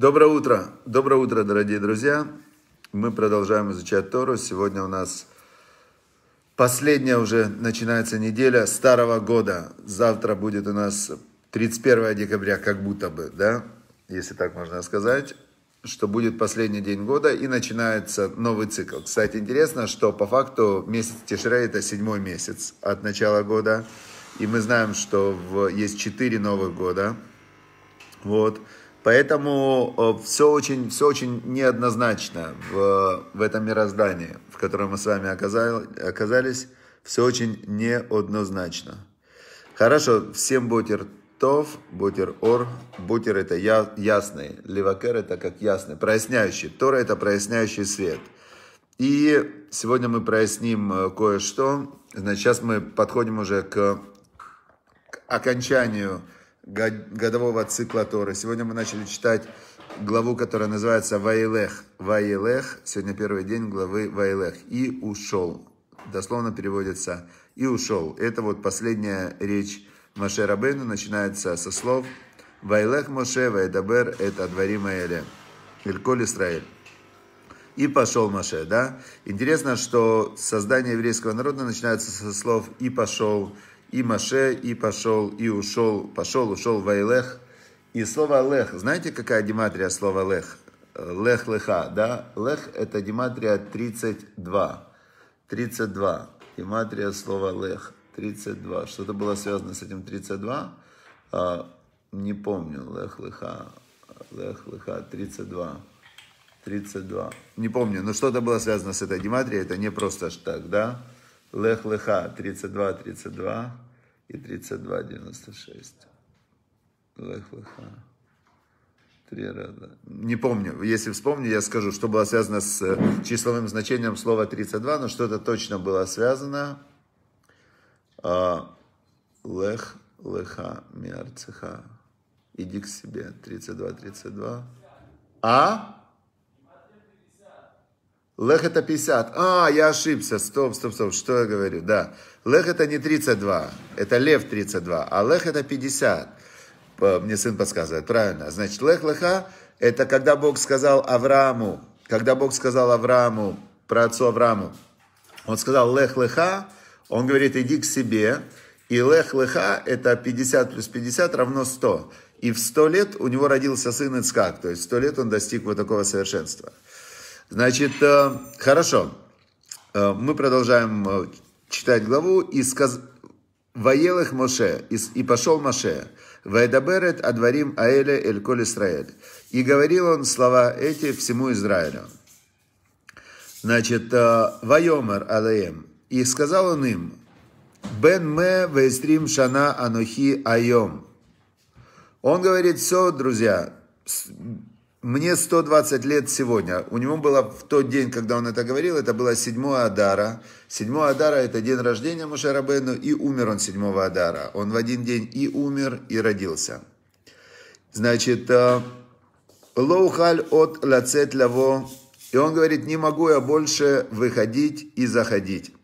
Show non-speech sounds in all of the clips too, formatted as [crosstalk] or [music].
Доброе утро! Доброе утро, дорогие друзья! Мы продолжаем изучать Тору. Сегодня у нас последняя уже начинается неделя Старого Года. Завтра будет у нас 31 декабря, как будто бы, да? Если так можно сказать что будет последний день года и начинается новый цикл. Кстати, интересно, что по факту месяц Тишрей это седьмой месяц от начала года. И мы знаем, что в, есть четыре новых года. Вот. Поэтому э, все очень, все очень неоднозначно в, в этом мироздании, в котором мы с вами оказали, оказались. Все очень неоднозначно. Хорошо, всем бутер тов, бутер ор. Бутер это я, ясный, левакер это как ясный, проясняющий. Тора это проясняющий свет. И сегодня мы проясним э, кое-что. Значит, сейчас мы подходим уже к, к окончанию годового цикла Торы. Сегодня мы начали читать главу, которая называется Ваилех. Ваилех, сегодня первый день главы Ваилех. И ушел. Дословно переводится «и ушел». Это вот последняя речь Маше Рабейну начинается со слов «Вайлех Моше Вайдабер это Дворим Эле, Ильколь Исраэль». И пошел Маше, да? Интересно, что создание еврейского народа начинается со слов «и пошел и Маше, и пошел, и ушел, пошел, ушел Вайлех. И слово Лех, знаете, какая дематрия слова Лех? Лех Леха, да? Лех это дематрия 32. 32. Дематрия слова Лех. 32. Что-то было связано с этим 32? А, не помню. Лех Леха. Лех Леха 32. 32. Не помню, но что-то было связано с этой дематрией, это не просто так, да? Лех Леха 32, 32 и 32, 96. Лех Леха. Три раза. Не помню. Если вспомню, я скажу, что было связано с э, числовым значением слова 32, но что-то точно было связано. А, Лех, леха, миарцеха. Иди к себе. 32, 32. А? Лех это 50. А, я ошибся. Стоп, стоп, стоп. Что я говорю? Да. Лех это не 32. Это лев 32. А лех это 50. Мне сын подсказывает. Правильно. Значит, лех леха это когда Бог сказал Аврааму. Когда Бог сказал Аврааму, про отцу Аврааму. Он сказал лех леха. Он говорит, иди к себе. И лех леха это 50 плюс 50 равно 100. И в 100 лет у него родился сын Ицкак. То есть в 100 лет он достиг вот такого совершенства. Значит, э, хорошо. Э, мы продолжаем э, читать главу. И сказ... «Воел Моше, и пошел Моше, Вайдаберет Адварим Аэле Эль Коль Исраэль». И говорил он слова эти всему Израилю. Значит, «Вайомер Алаем». И сказал он им, «Бен ме вестрим шана анухи айом». Он говорит, все, друзья, мне 120 лет сегодня. У него было в тот день, когда он это говорил, это было 7 Адара. 7 Адара – это день рождения Мушарабену, и умер он 7 Адара. Он в один день и умер, и родился. Значит, э, Лоухаль от лацет лаво. И он говорит, не могу я больше выходить и заходить.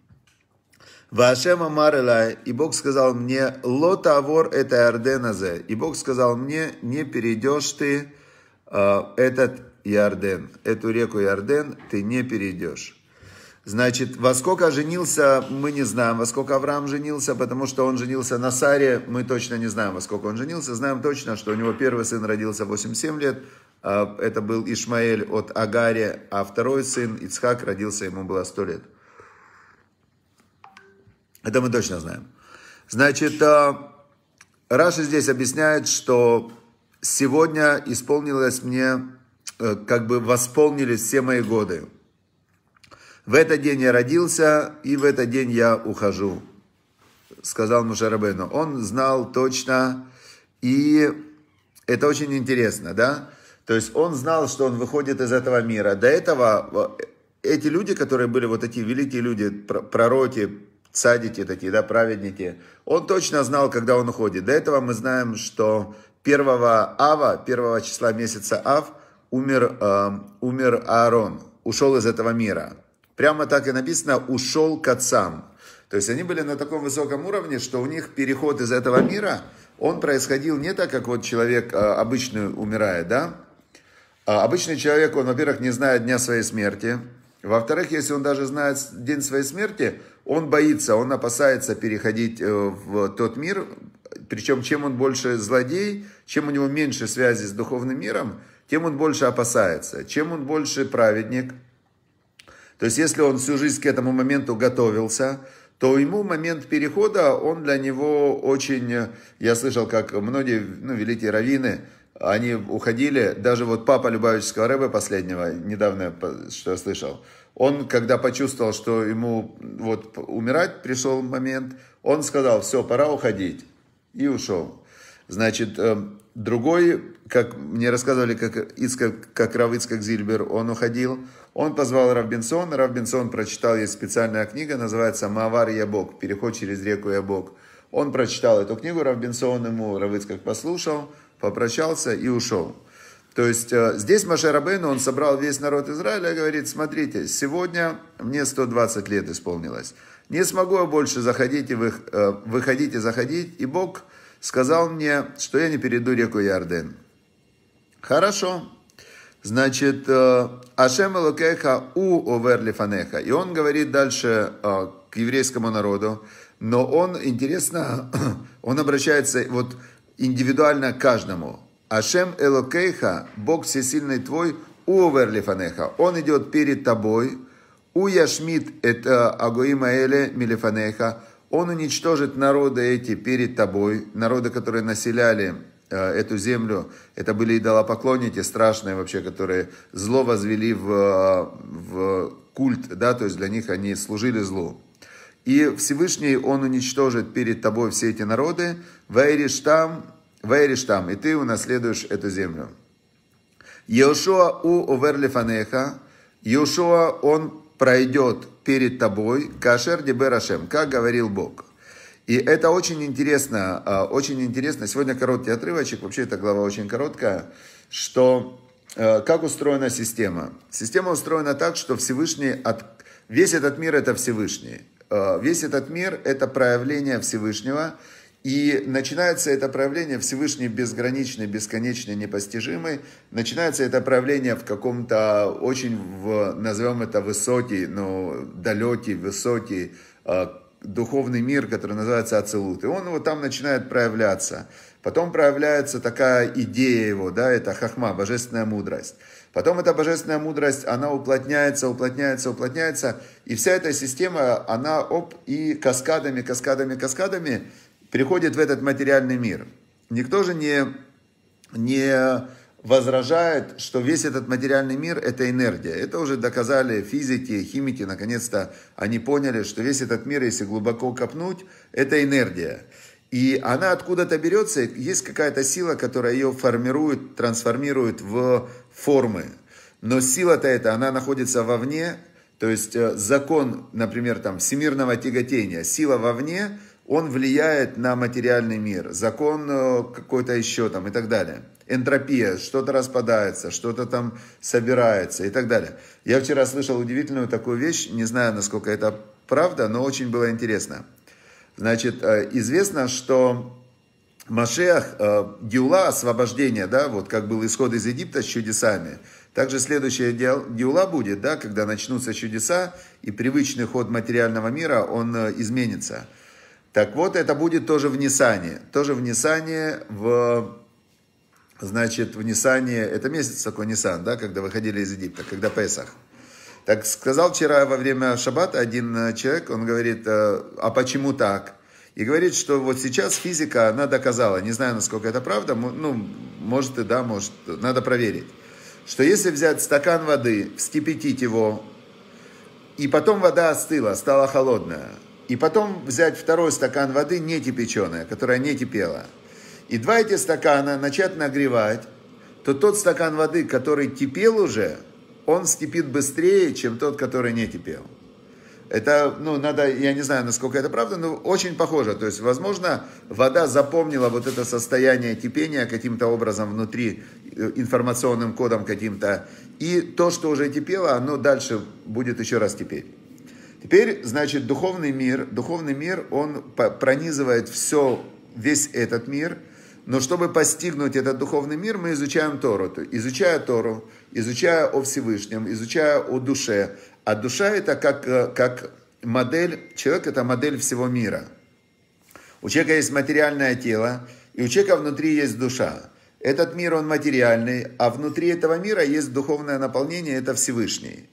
Вашем Амар и Бог сказал мне, лотавор авор это Иорденазе. И Бог сказал мне, не перейдешь ты а, этот Иорден, эту реку Иорден ты не перейдешь. Значит, во сколько женился, мы не знаем, во сколько Авраам женился, потому что он женился на Саре, мы точно не знаем, во сколько он женился. Знаем точно, что у него первый сын родился 87 лет, а, это был Ишмаэль от Агари, а второй сын Ицхак родился, ему было 100 лет. Это мы точно знаем. Значит, а, Раша здесь объясняет, что сегодня исполнилось мне, э, как бы восполнились все мои годы. В этот день я родился, и в этот день я ухожу, сказал Мушарабейну. Он знал точно, и это очень интересно, да? То есть он знал, что он выходит из этого мира. До этого эти люди, которые были вот эти великие люди, пророки, цадики такие, да, праведники, он точно знал, когда он уходит. До этого мы знаем, что 1 Ава, 1 числа месяца Ав, умер, э, умер Аарон, ушел из этого мира. Прямо так и написано, ушел к отцам. То есть они были на таком высоком уровне, что у них переход из этого мира, он происходил не так, как вот человек э, обычный умирает, да? А обычный человек, он, во-первых, не знает дня своей смерти. Во-вторых, если он даже знает день своей смерти, он боится, он опасается переходить э, в тот мир, причем, чем он больше злодей, чем у него меньше связи с духовным миром, тем он больше опасается. Чем он больше праведник, то есть если он всю жизнь к этому моменту готовился, то ему момент перехода, он для него очень... Я слышал, как многие ну, великие раввины, они уходили, даже вот папа Любавического Рэба последнего, недавно, что я слышал, он, когда почувствовал, что ему вот умирать пришел момент, он сказал, все, пора уходить и ушел. Значит, э, другой, как мне рассказывали, как, Ицкак, как Равыцкак Зильбер, он уходил, он позвал Равбинсон, Равбинсон прочитал, есть специальная книга, называется «Мавар Ябок», «Переход через реку Ябок». Он прочитал эту книгу, Равбинсон ему, Рав послушал, попрощался и ушел. То есть э, здесь Маше Рабейну, он собрал весь народ Израиля и говорит, смотрите, сегодня мне 120 лет исполнилось. Не смогу я больше заходить и вы, э, выходить и заходить, и Бог сказал мне, что я не перейду реку Ярден. Хорошо. Значит, э, Ашем Элокеха у оверли фанеха. И он говорит дальше э, к еврейскому народу, но он, интересно, [clears throat] он обращается вот индивидуально к каждому. Ашем Элокейха, Бог всесильный твой, у оверли фанеха. Он идет перед тобой, Уяшмит это э, Агуимаэле Милифанеха. Он уничтожит народы эти перед тобой, народы, которые населяли э, эту землю. Это были идолопоклонники страшные вообще, которые зло возвели в, э, в культ, да, то есть для них они служили злу. И Всевышний, Он уничтожит перед тобой все эти народы, вейриш там, вейриш там, и ты унаследуешь эту землю. Йошуа у оверлифанеха, Йошуа, он пройдет перед тобой, кашер деберашем, как говорил Бог. И это очень интересно, а, очень интересно. Сегодня короткий отрывочек, вообще эта глава очень короткая, что а, как устроена система. Система устроена так, что Всевышний, от, весь этот мир это Всевышний. А, весь этот мир это проявление Всевышнего – и начинается это правление Всевышний безграничный, бесконечный, непостижимый. Начинается это правление в каком-то очень, в, назовем это высокий, но далекий, высокий э, духовный мир, который называется Ацелут. И он вот там начинает проявляться. Потом проявляется такая идея его, да, это хахма, божественная мудрость. Потом эта божественная мудрость, она уплотняется, уплотняется, уплотняется. И вся эта система, она оп, и каскадами, каскадами, каскадами приходит в этот материальный мир. Никто же не, не возражает, что весь этот материальный мир – это энергия. Это уже доказали физики, химики, наконец-то они поняли, что весь этот мир, если глубоко копнуть, это энергия. И она откуда-то берется, есть какая-то сила, которая ее формирует, трансформирует в формы. Но сила-то эта, она находится вовне, то есть э, закон, например, там, всемирного тяготения, сила вовне – он влияет на материальный мир, закон э, какой-то еще там и так далее. Энтропия, что-то распадается, что-то там собирается и так далее. Я вчера слышал удивительную такую вещь, не знаю, насколько это правда, но очень было интересно. Значит, э, известно, что Машех, э, Геула, освобождение, да, вот как был исход из Египта с чудесами, также следующая Геула будет, да, когда начнутся чудеса, и привычный ход материального мира, он изменится – так вот, это будет тоже в Нисане. Тоже в Нисане, в, значит, в Нисане, это месяц такой Нисан, да, когда выходили из Египта, когда Песах. Так сказал вчера во время шаббата один э, человек, он говорит, э, а почему так? И говорит, что вот сейчас физика, она доказала, не знаю, насколько это правда, ну, может и да, может, надо проверить, что если взять стакан воды, вскипятить его, и потом вода остыла, стала холодная, и потом взять второй стакан воды не кипяченая, которая не кипела. И два эти стакана начать нагревать, то тот стакан воды, который кипел уже, он скипит быстрее, чем тот, который не кипел. Это, ну, надо, я не знаю, насколько это правда, но очень похоже. То есть, возможно, вода запомнила вот это состояние кипения каким-то образом внутри, э, информационным кодом каким-то. И то, что уже кипело, оно дальше будет еще раз кипеть. Теперь, значит, духовный мир, духовный мир, он пронизывает все, весь этот мир, но чтобы постигнуть этот духовный мир, мы изучаем Тору. Изучая Тору, изучая о Всевышнем, изучая о душе. А душа это как, э, как модель, человек это модель всего мира. У человека есть материальное тело, и у человека внутри есть душа. Этот мир, он материальный, а внутри этого мира есть духовное наполнение, это Всевышний.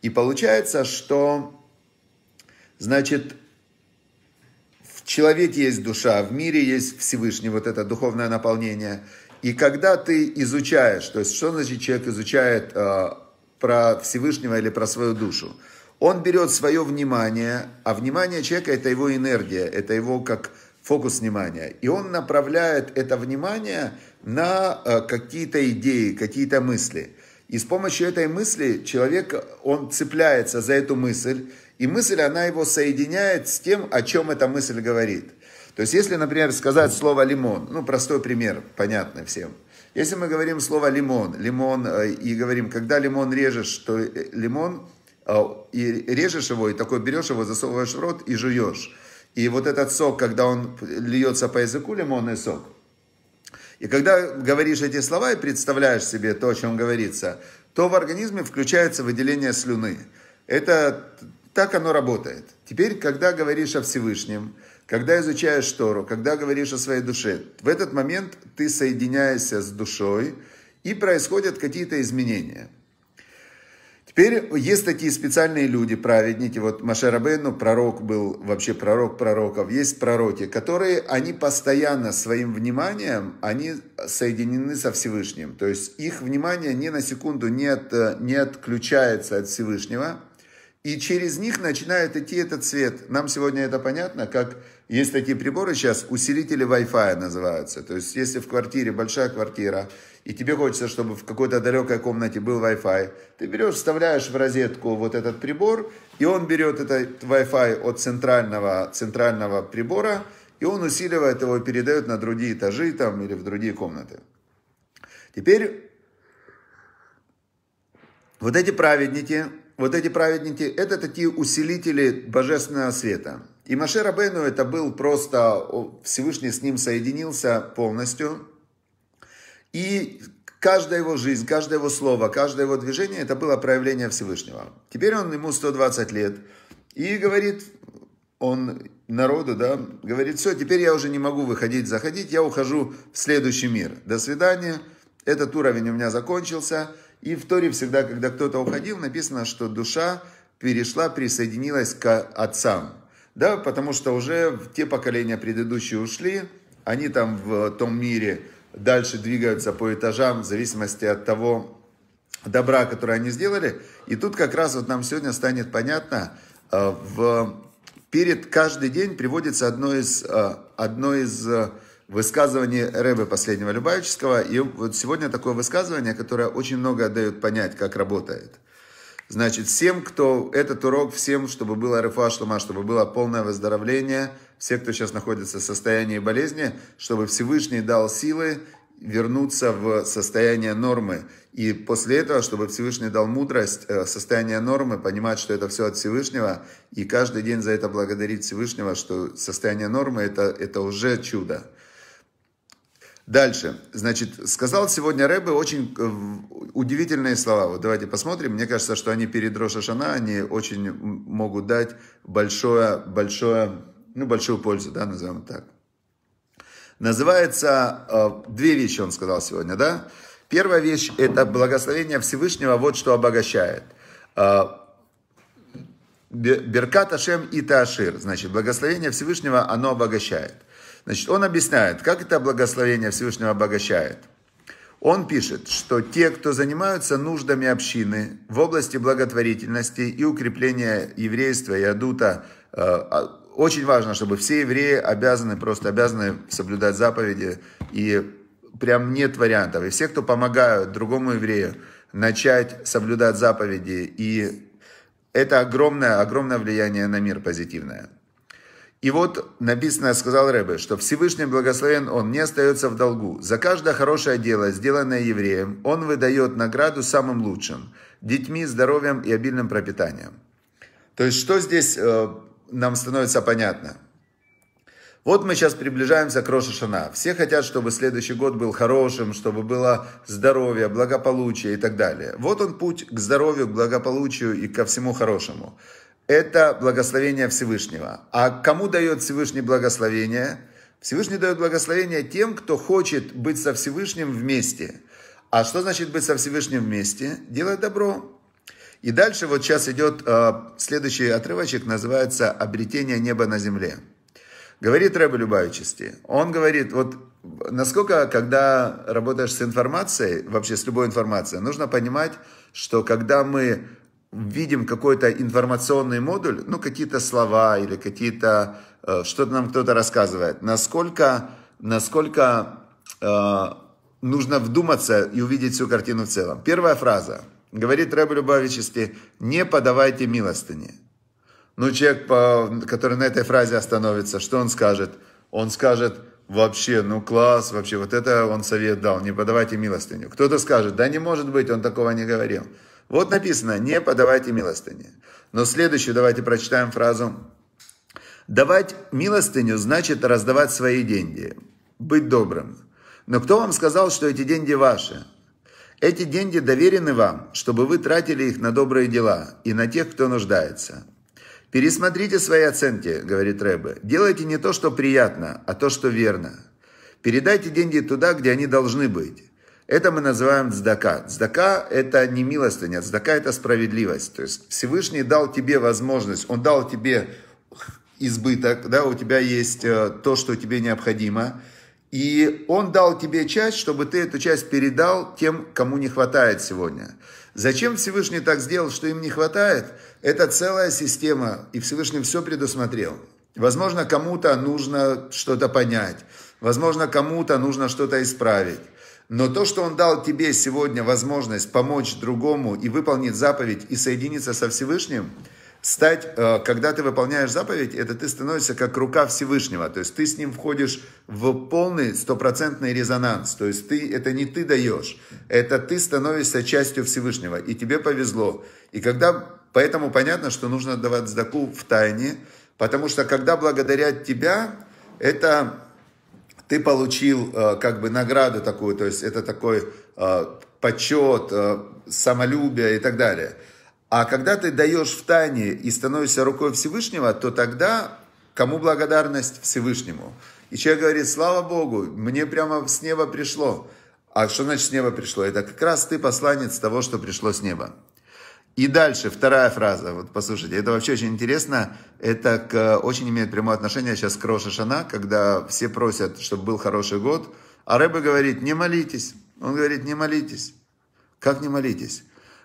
И получается, что Значит, в человеке есть душа, в мире есть Всевышний, вот это духовное наполнение. И когда ты изучаешь, то есть что значит человек изучает э, про Всевышнего или про свою душу, он берет свое внимание, а внимание человека это его энергия, это его как фокус внимания. И он направляет это внимание на э, какие-то идеи, какие-то мысли. И с помощью этой мысли человек, он цепляется за эту мысль, и мысль, она его соединяет с тем, о чем эта мысль говорит. То есть, если, например, сказать слово «лимон», ну, простой пример, понятный всем. Если мы говорим слово «лимон», лимон э, и говорим, когда лимон режешь, то э, лимон, э, и режешь его, и такой берешь его, засовываешь в рот и жуешь. И вот этот сок, когда он льется по языку, лимонный сок, и когда говоришь эти слова и представляешь себе то, о чем говорится, то в организме включается выделение слюны. Это так оно работает. Теперь, когда говоришь о Всевышнем, когда изучаешь Штору, когда говоришь о своей душе, в этот момент ты соединяешься с душой, и происходят какие-то изменения. Теперь есть такие специальные люди, праведники, вот Машарабену, пророк был, вообще пророк пророков, есть пророки, которые, они постоянно своим вниманием, они соединены со Всевышним, то есть их внимание ни на секунду не, от, не отключается от Всевышнего, и через них начинает идти этот свет. Нам сегодня это понятно, как есть такие приборы сейчас, усилители Wi-Fi называются. То есть, если в квартире большая квартира, и тебе хочется, чтобы в какой-то далекой комнате был Wi-Fi, ты берешь, вставляешь в розетку вот этот прибор, и он берет этот Wi-Fi от центрального, центрального прибора, и он усиливает его и передает на другие этажи там, или в другие комнаты. Теперь вот эти праведники, вот эти праведники, это такие усилители божественного света. И Маше Рабейну это был просто, Всевышний с ним соединился полностью. И каждая его жизнь, каждое его слово, каждое его движение, это было проявление Всевышнего. Теперь он, ему 120 лет, и говорит он народу, да, говорит, все, теперь я уже не могу выходить, заходить, я ухожу в следующий мир. До свидания, этот уровень у меня закончился, и в Торе всегда, когда кто-то уходил, написано, что душа перешла, присоединилась к отцам. Да, потому что уже те поколения предыдущие ушли, они там в том мире дальше двигаются по этажам в зависимости от того добра, которое они сделали. И тут как раз вот нам сегодня станет понятно, э, в, перед каждый день приводится одно из, э, одно из э, высказывание Рэбе последнего Любавического. И вот сегодня такое высказывание, которое очень много дает понять, как работает. Значит, всем, кто этот урок, всем, чтобы было РФА Шлума, чтобы было полное выздоровление, все, кто сейчас находится в состоянии болезни, чтобы Всевышний дал силы вернуться в состояние нормы. И после этого, чтобы Всевышний дал мудрость, э, состояние нормы, понимать, что это все от Всевышнего, и каждый день за это благодарить Всевышнего, что состояние нормы это, это уже чудо. Дальше. Значит, сказал сегодня Рэбе очень э, удивительные слова. Вот давайте посмотрим. Мне кажется, что они перед шана, они очень могут дать большое, большое, ну, большую пользу, да, назовем так. Называется, э, две вещи он сказал сегодня, да. Первая вещь – это благословение Всевышнего, вот что обогащает. Э, Беркат Ашем и ташир. значит, благословение Всевышнего, оно обогащает – Значит, он объясняет, как это благословение Всевышнего обогащает. Он пишет, что те, кто занимаются нуждами общины в области благотворительности и укрепления еврейства и адута, э, а, очень важно, чтобы все евреи обязаны, просто обязаны соблюдать заповеди, и прям нет вариантов. И все, кто помогают другому еврею начать соблюдать заповеди, и это огромное, огромное влияние на мир позитивное. И вот написано, сказал Рэбе, что Всевышний благословен, он не остается в долгу. За каждое хорошее дело, сделанное евреем, он выдает награду самым лучшим – детьми, здоровьем и обильным пропитанием. То есть, что здесь э, нам становится понятно? Вот мы сейчас приближаемся к Рошашана. Все хотят, чтобы следующий год был хорошим, чтобы было здоровье, благополучие и так далее. Вот он путь к здоровью, к благополучию и ко всему хорошему это благословение Всевышнего. А кому дает Всевышний благословение? Всевышний дает благословение тем, кто хочет быть со Всевышним вместе. А что значит быть со Всевышним вместе? Делать добро. И дальше вот сейчас идет э, следующий отрывочек, называется «Обретение неба на земле». Говорит Рэбе Любавичести. Он говорит, вот насколько, когда работаешь с информацией, вообще с любой информацией, нужно понимать, что когда мы видим какой-то информационный модуль, ну, какие-то слова или какие-то, э, что-то нам кто-то рассказывает, насколько, насколько э, нужно вдуматься и увидеть всю картину в целом. Первая фраза. Говорит Рэб Любавически, не подавайте милостыни. Ну, человек, по, который на этой фразе остановится, что он скажет? Он скажет, вообще, ну класс, вообще, вот это он совет дал, не подавайте милостыню. Кто-то скажет, да не может быть, он такого не говорил. Вот написано, не подавайте милостыню. Но следующую давайте прочитаем фразу. Давать милостыню значит раздавать свои деньги, быть добрым. Но кто вам сказал, что эти деньги ваши? Эти деньги доверены вам, чтобы вы тратили их на добрые дела и на тех, кто нуждается. Пересмотрите свои оценки, говорит Рэбе. Делайте не то, что приятно, а то, что верно. Передайте деньги туда, где они должны быть. Это мы называем дздака. Дздака – это не милостыня, дздака – это справедливость. То есть Всевышний дал тебе возможность, он дал тебе избыток, да, у тебя есть э, то, что тебе необходимо, и он дал тебе часть, чтобы ты эту часть передал тем, кому не хватает сегодня. Зачем Всевышний так сделал, что им не хватает? Это целая система, и Всевышний все предусмотрел. Возможно, кому-то нужно что-то понять, возможно, кому-то нужно что-то исправить. Но то, что Он дал тебе сегодня возможность помочь другому и выполнить заповедь и соединиться со Всевышним, стать, э, когда ты выполняешь заповедь, это ты становишься как рука Всевышнего. То есть ты с ним входишь в полный стопроцентный резонанс. То есть ты, это не ты даешь, это ты становишься частью Всевышнего. И тебе повезло. И когда, поэтому понятно, что нужно давать сдаку в тайне, потому что когда благодарят тебя, это ты получил э, как бы награду такую, то есть это такой э, почет, э, самолюбие и так далее. А когда ты даешь в тайне и становишься рукой Всевышнего, то тогда кому благодарность Всевышнему? И человек говорит, слава Богу, мне прямо с неба пришло. А что значит с неба пришло? Это как раз ты посланец того, что пришло с неба. И дальше, вторая фраза, вот послушайте, это вообще очень интересно, это к, очень имеет прямое отношение сейчас к Рошашана, когда все просят, чтобы был хороший год, а Рэбе говорит, не молитесь. Он говорит, не молитесь. Как не молитесь?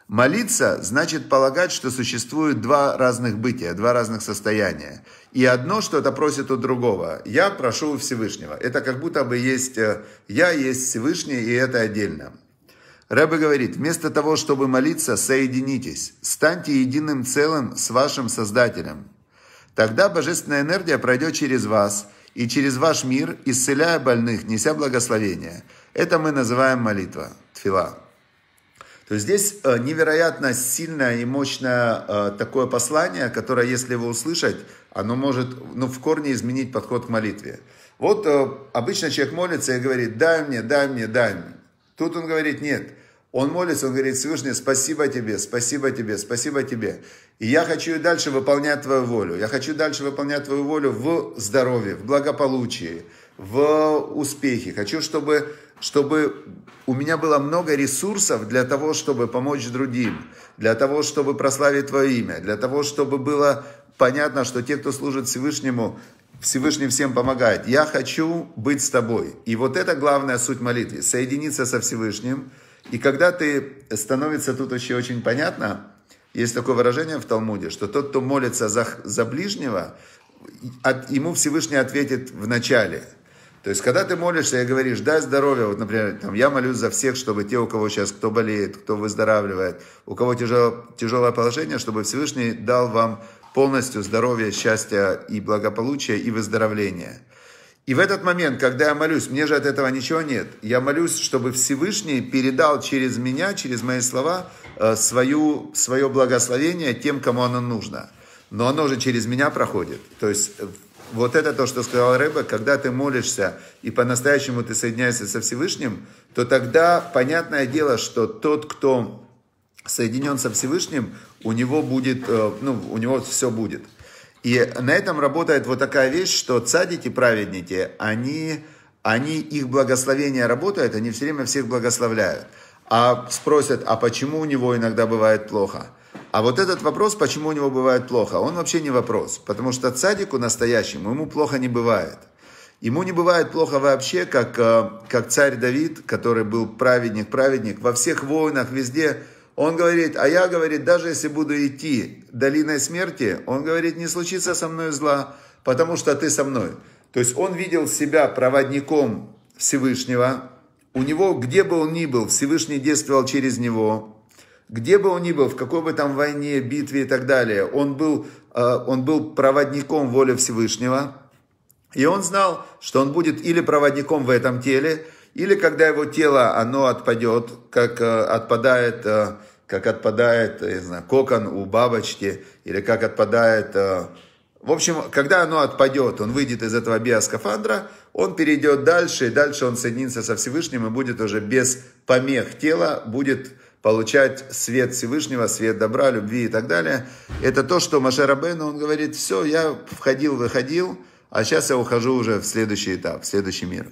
Молиться значит полагать, что существуют два разных бытия, два разных состояния. И одно что-то просит у другого. Я прошу у Всевышнего. Это как будто бы есть э, я, есть Всевышний, и это отдельно. Рэбе говорит, вместо того, чтобы молиться, соединитесь, станьте единым целым с вашим Создателем. Тогда божественная энергия пройдет через вас и через ваш мир, исцеляя больных, неся благословение. Это мы называем молитва, тфила. То есть здесь э, невероятно сильное и мощное э, такое послание, которое, если его услышать, оно может ну, в корне изменить подход к молитве. Вот э, обычно человек молится и говорит, дай мне, дай мне, дай мне. Тут он говорит, нет, он молится, он говорит, Всевышний, спасибо тебе, спасибо тебе, спасибо тебе. И я хочу и дальше выполнять твою волю. Я хочу дальше выполнять твою волю в здоровье, в благополучии, в успехе. Хочу, чтобы, чтобы у меня было много ресурсов для того, чтобы помочь другим, для того, чтобы прославить твое имя, для того, чтобы было понятно, что те, кто служит Всевышнему, Всевышний всем помогает. Я хочу быть с тобой. И вот это главная суть молитвы. Соединиться со Всевышним – и когда ты, становится тут еще очень понятно, есть такое выражение в Талмуде, что тот, кто молится за, за ближнего, от, ему Всевышний ответит в начале. То есть, когда ты молишься и говоришь, дай здоровья, вот, например, там, я молюсь за всех, чтобы те, у кого сейчас кто болеет, кто выздоравливает, у кого тяжело, тяжелое положение, чтобы Всевышний дал вам полностью здоровье, счастья и благополучия и выздоровления. И в этот момент, когда я молюсь, мне же от этого ничего нет. Я молюсь, чтобы Всевышний передал через меня, через мои слова, э, свою, свое благословение тем, кому оно нужно. Но оно же через меня проходит. То есть э, вот это то, что сказал Рэбе, когда ты молишься и по-настоящему ты соединяешься со Всевышним, то тогда понятное дело, что тот, кто соединен со Всевышним, у него будет, э, ну, у него все будет. И на этом работает вот такая вещь, что цадики, праведники, они, они, их благословение работает, они все время всех благословляют. А спросят, а почему у него иногда бывает плохо? А вот этот вопрос, почему у него бывает плохо, он вообще не вопрос. Потому что цадику настоящему ему плохо не бывает. Ему не бывает плохо вообще, как, э, как царь Давид, который был праведник-праведник, во всех войнах, везде – он говорит, а я, говорит, даже если буду идти долиной смерти, он говорит, не случится со мной зла, потому что ты со мной. То есть он видел себя проводником Всевышнего. У него, где бы он ни был, Всевышний действовал через него. Где бы он ни был, в какой бы там войне, битве и так далее, он был, э, он был проводником воли Всевышнего. И он знал, что он будет или проводником в этом теле, или когда его тело, оно отпадет, как э, отпадает, э, как отпадает, я не знаю, кокон у бабочки, или как отпадает, э, в общем, когда оно отпадет, он выйдет из этого биоскафандра, он перейдет дальше, и дальше он соединится со Всевышним и будет уже без помех тела, будет получать свет Всевышнего, свет добра, любви и так далее. Это то, что Машер Абену, он говорит, все, я входил, выходил, а сейчас я ухожу уже в следующий этап, в следующий мир.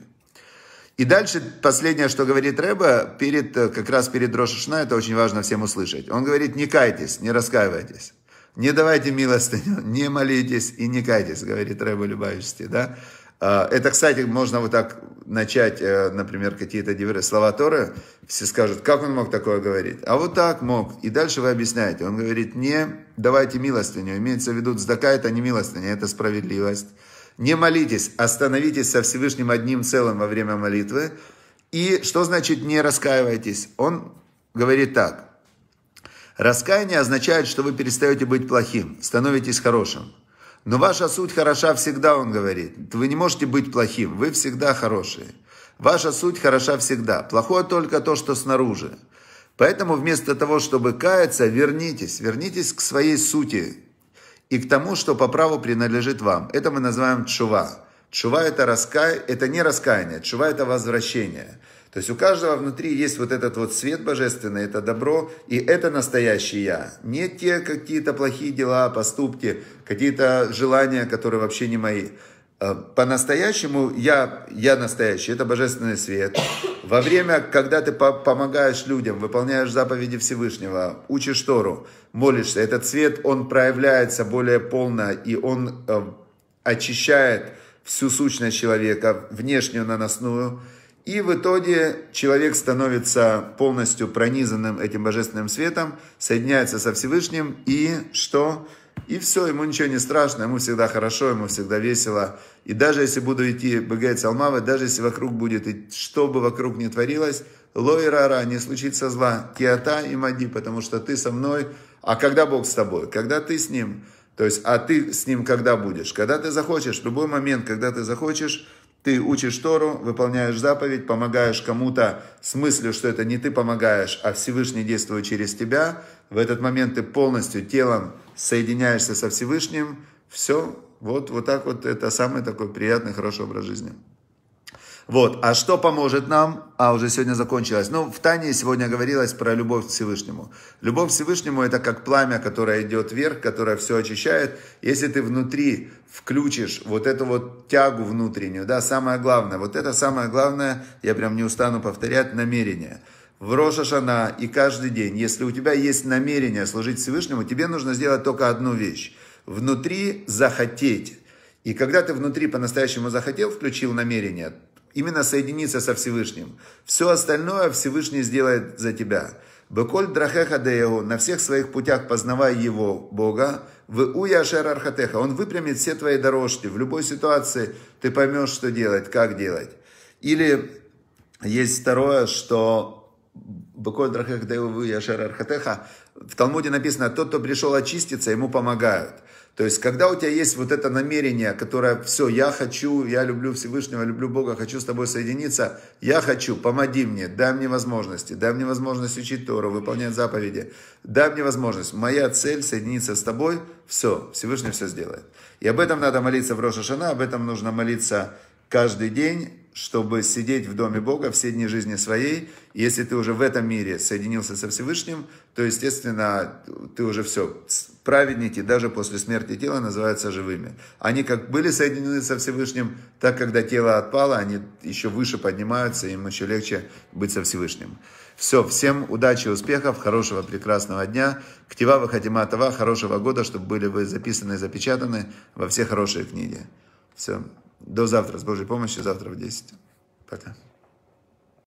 И дальше последнее, что говорит Рэба, перед, э, как раз перед Рошашна, это очень важно всем услышать. Он говорит, не кайтесь, не раскаивайтесь. Не давайте милостыню, [laughs] не молитесь и не кайтесь, говорит Рэба Любавичский, да? А, это, кстати, можно вот так начать, э, например, какие-то диверы, слова Торы, все скажут, как он мог такое говорить? А вот так мог. И дальше вы объясняете. Он говорит, не давайте милостыню. Имеется в виду, сдака это не милостыня, это справедливость. Не молитесь, остановитесь со Всевышним одним целым во время молитвы. И что значит не раскаивайтесь? Он говорит так. Раскаяние означает, что вы перестаете быть плохим, становитесь хорошим. Но ваша суть хороша всегда, он говорит. Вы не можете быть плохим, вы всегда хорошие. Ваша суть хороша всегда. Плохое только то, что снаружи. Поэтому вместо того, чтобы каяться, вернитесь, вернитесь к своей сути, и к тому, что по праву принадлежит вам. Это мы называем чува. Чува это, раска... это не раскаяние, чува это возвращение. То есть у каждого внутри есть вот этот вот свет божественный, это добро, и это настоящий я. Не те какие-то плохие дела, поступки, какие-то желания, которые вообще не мои. Э, по-настоящему, я, я настоящий, это божественный свет. Во время, когда ты по помогаешь людям, выполняешь заповеди Всевышнего, учишь Тору, молишься, этот свет, он проявляется более полно, и он э, очищает всю сущность человека, внешнюю, наносную. И в итоге человек становится полностью пронизанным этим божественным светом, соединяется со Всевышним, и что? И все, ему ничего не страшно, ему всегда хорошо, ему всегда весело. И даже если буду идти Бегайт Салмава, даже если вокруг будет, и что бы вокруг ни творилось, лой рара, не случится зла, киата и мади, потому что ты со мной, а когда Бог с тобой, когда ты с ним, то есть, а ты с ним когда будешь, когда ты захочешь, в любой момент, когда ты захочешь, ты учишь Тору, выполняешь заповедь, помогаешь кому-то с мыслью, что это не ты помогаешь, а Всевышний действует через тебя. В этот момент ты полностью телом соединяешься со Всевышним. Все, вот, вот так вот это самый такой приятный, хороший образ жизни. Вот, а что поможет нам? А, уже сегодня закончилось. Ну, в Тане сегодня говорилось про любовь к Всевышнему. Любовь к Всевышнему – это как пламя, которое идет вверх, которое все очищает. Если ты внутри включишь вот эту вот тягу внутреннюю, да, самое главное, вот это самое главное, я прям не устану повторять, намерение – в Рошашана и каждый день, если у тебя есть намерение служить Всевышнему, тебе нужно сделать только одну вещь. Внутри захотеть. И когда ты внутри по-настоящему захотел, включил намерение, Именно соединиться со Всевышним. Все остальное Всевышний сделает за тебя. Беколь драхеха дееву, на всех своих путях познавай его, Бога, в уяшер архатеха. Он выпрямит все твои дорожки. В любой ситуации ты поймешь, что делать, как делать. Или есть второе, что Беколь драхеха дееву в уяшер архатеха. В Талмуде написано, тот, кто пришел очиститься, ему помогают. То есть, когда у тебя есть вот это намерение, которое все, я хочу, я люблю Всевышнего, люблю Бога, хочу с тобой соединиться, я хочу, помоги мне, дай мне возможности, дай мне возможность учить Тору, выполнять заповеди, дай мне возможность, моя цель соединиться с тобой, все, Всевышний все сделает. И об этом надо молиться в Рошашана, об этом нужно молиться каждый день, чтобы сидеть в Доме Бога все дни жизни своей. если ты уже в этом мире соединился со Всевышним, то, естественно, ты уже все. Праведники даже после смерти тела называются живыми. Они как были соединены со Всевышним, так, когда тело отпало, они еще выше поднимаются, им еще легче быть со Всевышним. Все, всем удачи, успехов, хорошего, прекрасного дня. Ктива Вахатима Тава, хорошего года, чтобы были вы записаны и запечатаны во все хорошие книги. Все. До завтра, с Божьей помощью, завтра в 10. Пока.